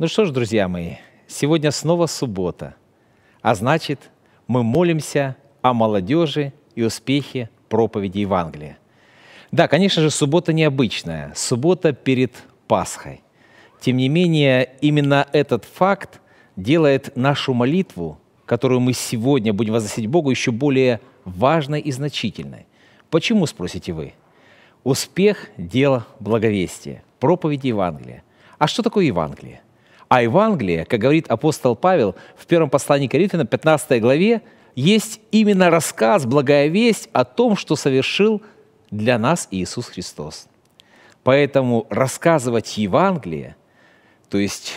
Ну что ж, друзья мои, сегодня снова суббота, а значит, мы молимся о молодежи и успехе проповеди Евангелия. Да, конечно же, суббота необычная, суббота перед Пасхой. Тем не менее, именно этот факт делает нашу молитву, которую мы сегодня будем возносить Богу, еще более важной и значительной. Почему, спросите вы? Успех – дело благовестия, проповеди Евангелия. А что такое Евангелие? А Евангелие, как говорит апостол Павел в первом послании Коринфянам, 15 главе, есть именно рассказ, благая весть о том, что совершил для нас Иисус Христос. Поэтому рассказывать Евангелие, то есть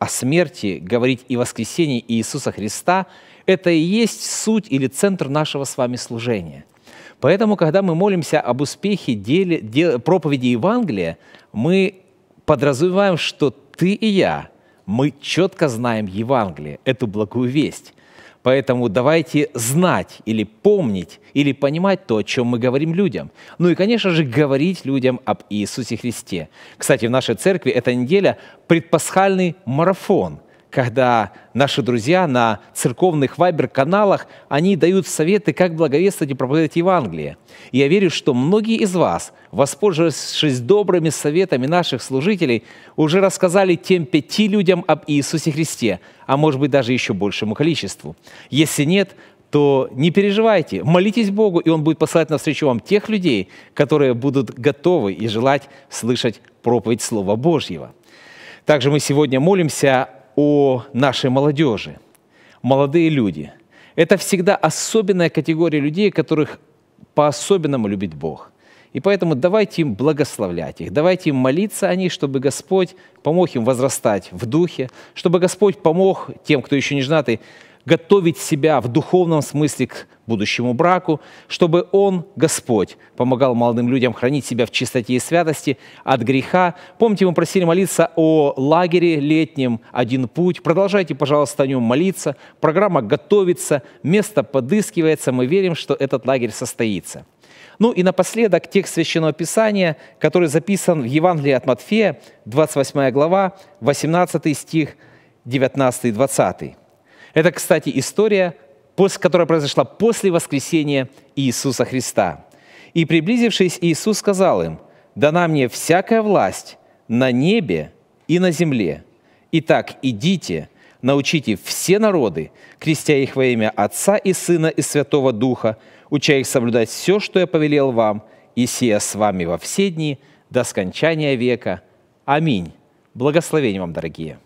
о смерти, говорить и воскресении Иисуса Христа, это и есть суть или центр нашего с вами служения. Поэтому, когда мы молимся об успехе деле, деле, проповеди Евангелия, мы подразумеваем, что ты и я, мы четко знаем Евангелие, эту благую весть. Поэтому давайте знать или помнить, или понимать то, о чем мы говорим людям. Ну и, конечно же, говорить людям об Иисусе Христе. Кстати, в нашей церкви эта неделя предпасхальный марафон – когда наши друзья на церковных вайбер-каналах, они дают советы, как благовествовать и проповедовать Евангелие. И я верю, что многие из вас, воспользовавшись добрыми советами наших служителей, уже рассказали тем пяти людям об Иисусе Христе, а может быть даже еще большему количеству. Если нет, то не переживайте, молитесь Богу, и Он будет посылать навстречу вам тех людей, которые будут готовы и желать слышать проповедь Слова Божьего. Также мы сегодня молимся о нашей молодежи. Молодые люди – это всегда особенная категория людей, которых по-особенному любит Бог. И поэтому давайте им благословлять их, давайте им молиться о них, чтобы Господь помог им возрастать в духе, чтобы Господь помог тем, кто еще не женатый, готовить себя в духовном смысле к будущему браку, чтобы Он, Господь, помогал молодым людям хранить себя в чистоте и святости от греха. Помните, мы просили молиться о лагере летнем «Один путь». Продолжайте, пожалуйста, о нем молиться. Программа готовится, место подыскивается. Мы верим, что этот лагерь состоится. Ну и напоследок текст Священного Писания, который записан в Евангелии от Матфея, 28 глава, 18 стих, 19 и 20. Это, кстати, история которая произошла после воскресения Иисуса Христа. И приблизившись, Иисус сказал им, «Дана мне всякая власть на небе и на земле. Итак, идите, научите все народы, крестя их во имя Отца и Сына и Святого Духа, уча их соблюдать все, что я повелел вам, и сия с вами во все дни до скончания века. Аминь. Благословение вам, дорогие!